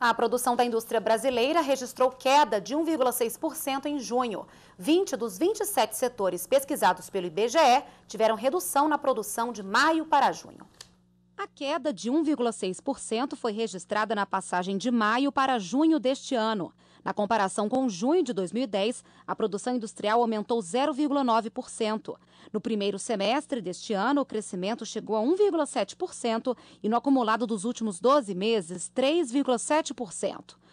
A produção da indústria brasileira registrou queda de 1,6% em junho. 20 dos 27 setores pesquisados pelo IBGE tiveram redução na produção de maio para junho. A queda de 1,6% foi registrada na passagem de maio para junho deste ano. Na comparação com junho de 2010, a produção industrial aumentou 0,9%. No primeiro semestre deste ano, o crescimento chegou a 1,7% e no acumulado dos últimos 12 meses, 3,7%.